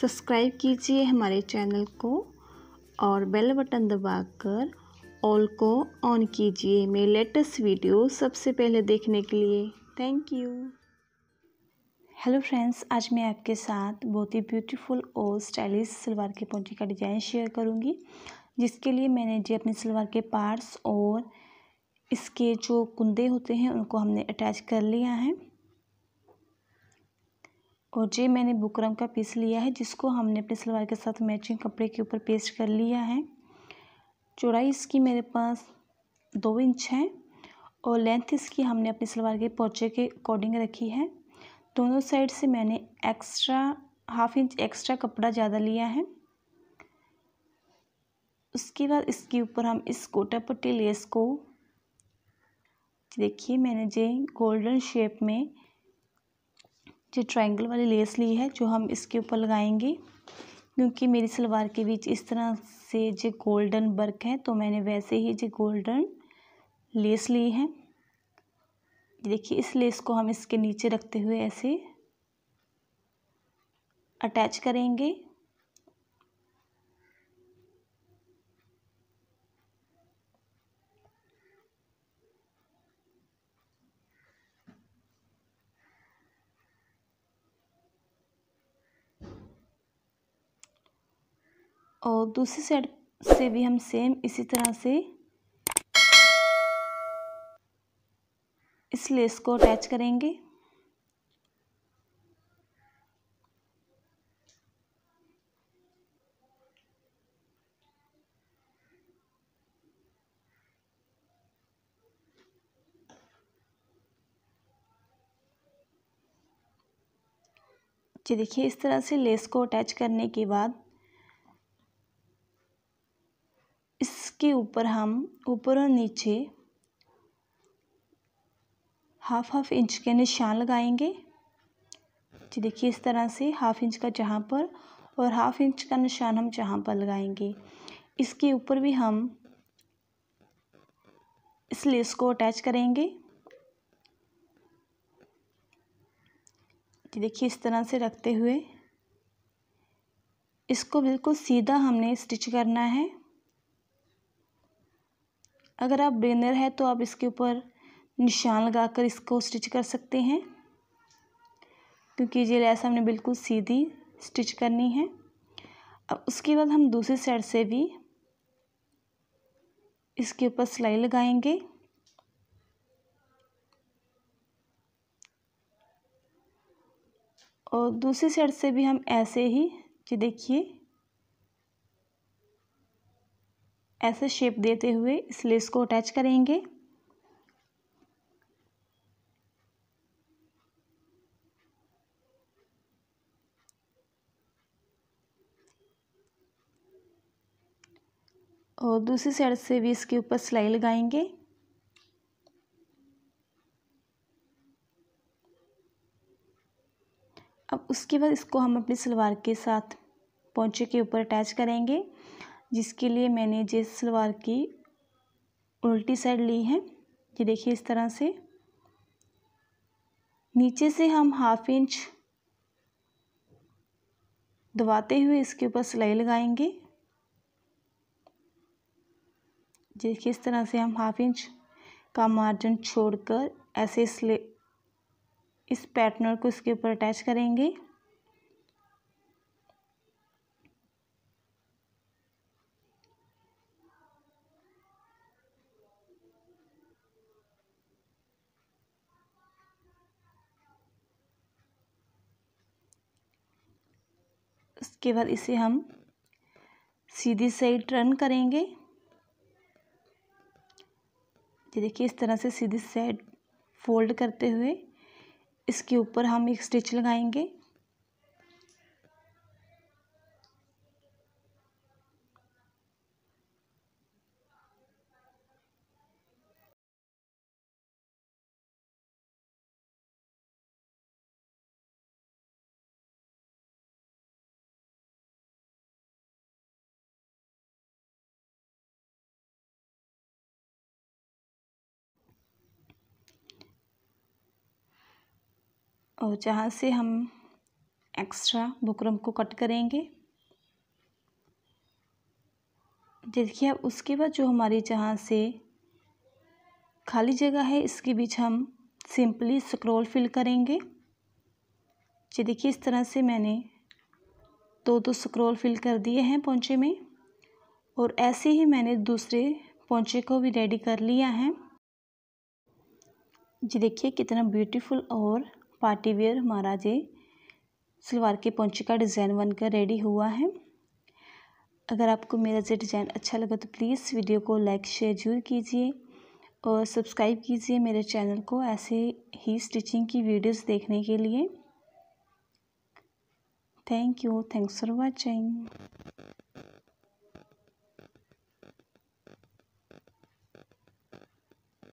subscribe कीजिए हमारे channel को और बेल बटन दबाकर ऑल को ऑन कीजिए मेरे लेटेस्ट वीडियो सबसे पहले देखने के लिए थैंक यू हेलो फ्रेंड्स आज मैं आपके साथ बहुत ही ब्यूटीफुल और स्टाइलिश सलवार के पोंटी का डिज़ाइन शेयर करूंगी जिसके लिए मैंने जी अपने सलवार के पार्ट्स और इसके जो कुंदे होते हैं उनको हमने अटैच कर लिया है और ये मैंने बुकरम का पीस लिया है जिसको हमने अपने सलवार के साथ मैचिंग कपड़े के ऊपर पेस्ट कर लिया है चौड़ाई इसकी मेरे पास दो इंच है और लेंथ इसकी हमने अपने सलवार के पोचे के अकॉर्डिंग रखी है दोनों साइड से मैंने एक्स्ट्रा हाफ इंच एक्स्ट्रा कपड़ा ज़्यादा लिया है उसके बाद इसके ऊपर हम इस कोटा पट्टी लेस को देखिए मैंने जे गोल्डन शेप में जो ट्रायंगल वाली लेस ली है जो हम इसके ऊपर लगाएंगे क्योंकि मेरी सलवार के बीच इस तरह से जो गोल्डन वर्क है तो मैंने वैसे ही जो गोल्डन लेस ली है देखिए इस लेस को हम इसके नीचे रखते हुए ऐसे अटैच करेंगे और दूसरी साइड से भी हम सेम इसी तरह से इस लेस को अटैच करेंगे देखिए इस तरह से लेस को अटैच करने के बाद इसके ऊपर हम ऊपर और नीचे हाफ हाफ इंच के निशान लगाएंगे जी देखिए इस तरह से हाफ इंच का जहाँ पर और हाफ इंच का निशान हम जहाँ पर लगाएंगे इसके ऊपर भी हम इस लेस को अटैच करेंगे जी देखिए इस तरह से रखते हुए इसको बिल्कुल सीधा हमने स्टिच करना है अगर आप बेनर है तो आप इसके ऊपर निशान लगाकर इसको स्टिच कर सकते हैं क्योंकि ये लैस हमने बिल्कुल सीधी स्टिच करनी है अब उसके बाद हम दूसरी साइड से भी इसके ऊपर सिलाई लगाएंगे और दूसरी साइड से भी हम ऐसे ही कि देखिए ऐसे शेप देते हुए इस लेस को अटैच करेंगे और दूसरी साइड से भी इसके ऊपर सिलाई लगाएंगे अब उसके बाद इसको हम अपनी सलवार के साथ पोंचे के ऊपर अटैच करेंगे जिसके लिए मैंने जेस सलवार की उल्टी साइड ली है ये देखिए इस तरह से नीचे से हम हाफ इंच दबाते हुए इसके ऊपर सिलाई लगाएंगे देखिए इस तरह से हम हाफ इंच का मार्जिन छोड़कर ऐसे इस पैटर्न को इसके ऊपर अटैच करेंगे इसके बाद इसे हम सीधी साइड टर्न करेंगे ये देखिए इस तरह से सीधी साइड फोल्ड करते हुए इसके ऊपर हम एक स्टिच लगाएंगे और जहाँ से हम एक्स्ट्रा बुकरम को कट करेंगे देखिए अब उसके बाद जो हमारी जहाँ से खाली जगह है इसके बीच हम सिंपली स्क्रॉल फिल करेंगे जी देखिए इस तरह से मैंने दो दो स्क्रॉल फिल कर दिए हैं पोंचे में और ऐसे ही मैंने दूसरे पोंचे को भी रेडी कर लिया है जी देखिए कितना ब्यूटीफुल और पार्टी वेयर हमारा ये सलवार के पोंचे का डिज़ाइन बनकर रेडी हुआ है अगर आपको मेरा ये डिज़ाइन अच्छा लगा तो प्लीज़ वीडियो को लाइक शेयर जरूर कीजिए और सब्सक्राइब कीजिए मेरे चैनल को ऐसे ही स्टिचिंग की वीडियोस देखने के लिए thank you thanks for watching